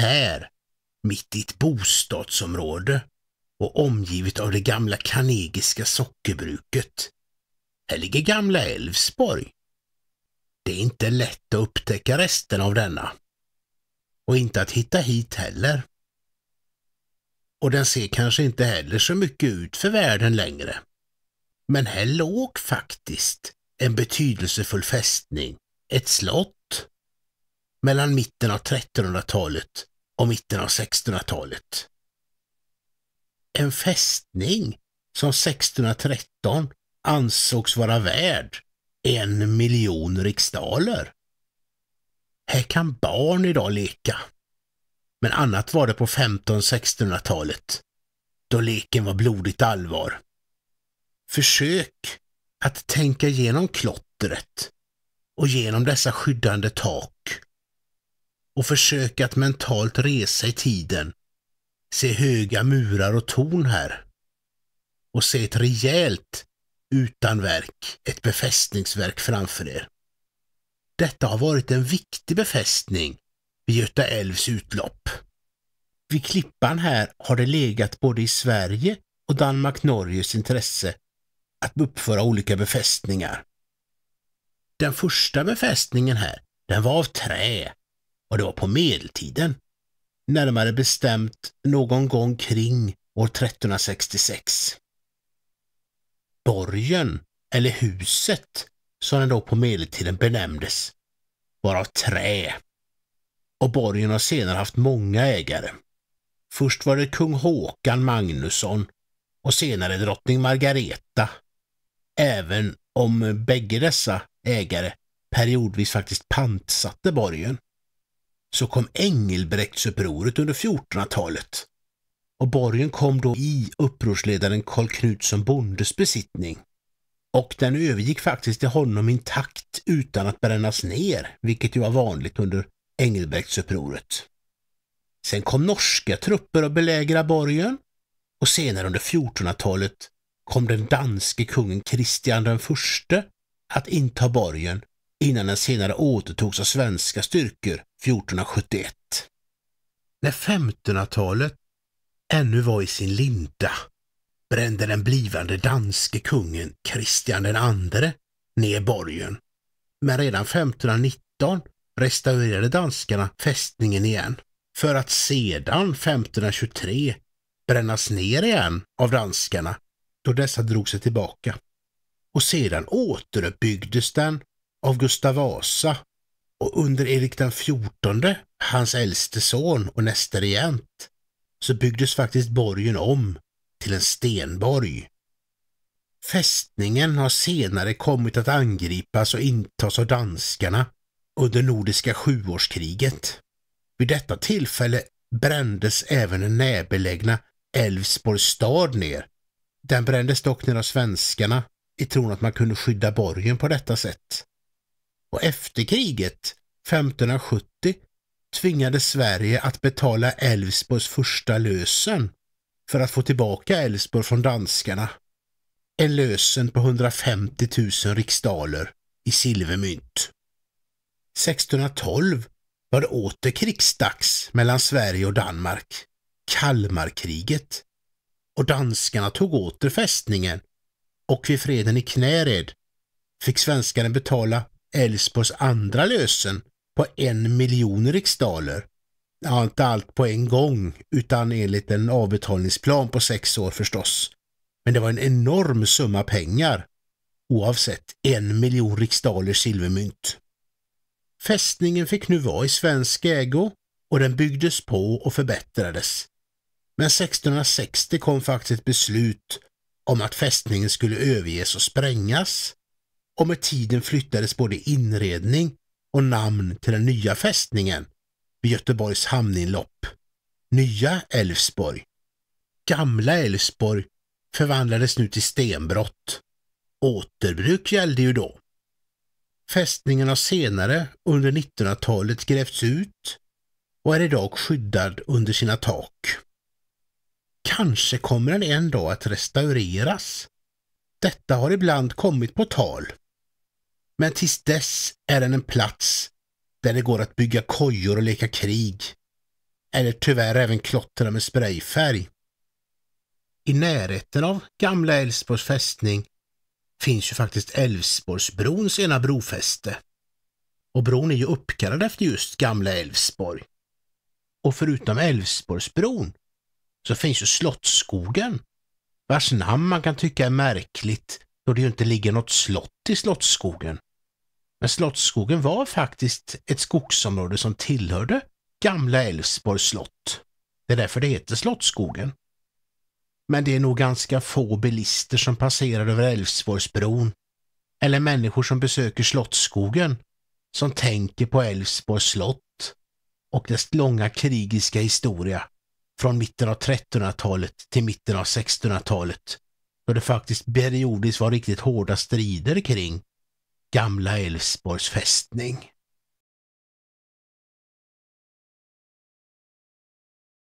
Här, mitt i ett bostadsområde och omgivet av det gamla kanegiska sockerbruket. Här ligger gamla Älvsborg. Det är inte lätt att upptäcka resten av denna. Och inte att hitta hit heller. Och den ser kanske inte heller så mycket ut för världen längre. Men här låg faktiskt en betydelsefull fästning, ett slott, mellan mitten av 1300-talet och mitten av 1600-talet. En fästning som 1613 ansågs vara värd en miljon riksdaler. Här kan barn idag leka. Men annat var det på 1500 1600 talet då leken var blodigt allvar. Försök att tänka igenom klottret och genom dessa skyddande tak och försök att mentalt resa i tiden. Se höga murar och torn här. Och se ett rejält utanverk, ett befästningsverk framför er. Detta har varit en viktig befästning vid Göta älvs utlopp. Vid Klippan här har det legat både i Sverige och Danmark-Norges intresse att uppföra olika befästningar. Den första befästningen här, den var av trä och det var på medeltiden. Närmare bestämt någon gång kring år 1366. Borgen, eller huset, som den då på medeltiden benämndes, var av trä. Och borgen har senare haft många ägare. Först var det kung Håkan Magnusson och senare drottning Margareta. Även om bägge dessa ägare periodvis faktiskt pantsatte borgen så kom Engelbrektsupproret under 1400-talet och borgen kom då i upprorsledaren Karl Knutsson Bondes besittning. Och den övergick faktiskt till honom intakt utan att brännas ner, vilket ju var vanligt under Engelbrektsupproret. Sen kom norska trupper och belägrade borgen och senare under 1400-talet kom den danske kungen Kristian I att inta borgen innan den senare återtogs av svenska styrkor 1471. När 1500-talet ännu var i sin linda brände den blivande danske kungen Kristian II ner borgen. Men redan 1519 restaurerade danskarna fästningen igen för att sedan 1523 brännas ner igen av danskarna då dessa drog sig tillbaka. Och sedan återuppbyggdes den av Gustav Vasa och under Erik den XIV, hans äldste son och nästa regent, så byggdes faktiskt borgen om till en stenborg. Fästningen har senare kommit att angripas och intas av danskarna under Nordiska sjuårskriget. Vid detta tillfälle brändes även den närbelägna Älvsborgs stad ner. Den brändes dock ner av svenskarna i tron att man kunde skydda borgen på detta sätt och efter kriget 1570 tvingades Sverige att betala Älvsborgs första lösen för att få tillbaka Älvsborg från danskarna. En lösen på 150 000 riksdaler i silvermynt. 1612 var det åter krigsdags mellan Sverige och Danmark, Kalmarkriget, och danskarna tog åter fästningen och vid freden i Knäred fick svenskarna betala Älvsborgs andra lösen på en miljon riksdaler. inte allt på en gång, utan enligt en avbetalningsplan på sex år förstås. Men det var en enorm summa pengar. Oavsett, en miljon riksdaler silvermynt. Fästningen fick nu vara i svensk ägo och den byggdes på och förbättrades. Men 1660 kom faktiskt ett beslut om att fästningen skulle överges och sprängas och med tiden flyttades både inredning och namn till den nya fästningen vid Göteborgs hamninlopp. Nya Älvsborg. Gamla Älvsborg förvandlades nu till stenbrott. Återbruk gällde ju då. Fästningen har senare under 1900-talet grävts ut och är idag skyddad under sina tak. Kanske kommer den en dag att restaureras detta har ibland kommit på tal. Men tills dess är den en plats där det går att bygga kojor och leka krig. Eller tyvärr även klottra med sprayfärg. I närheten av gamla Älvsborgs fästning finns ju faktiskt Älvsborgsbrons ena brofäste. Och bron är ju uppkallad efter just gamla Älvsborg. Och förutom Älvsborgsbron så finns ju Slottsskogen vars namn man kan tycka är märkligt då det ju inte ligger något slott i Slottsskogen. Men Slottsskogen var faktiskt ett skogsområde som tillhörde gamla Älvsborgs slott. Det är därför det heter Slottsskogen. Men det är nog ganska få bilister som passerar över Älvsborgsbron eller människor som besöker Slottsskogen som tänker på Älvsborgs slott och dess långa krigiska historia från mitten av 1300-talet till mitten av 1600-talet då det faktiskt periodiskt var riktigt hårda strider kring gamla Älvsborgs fästning.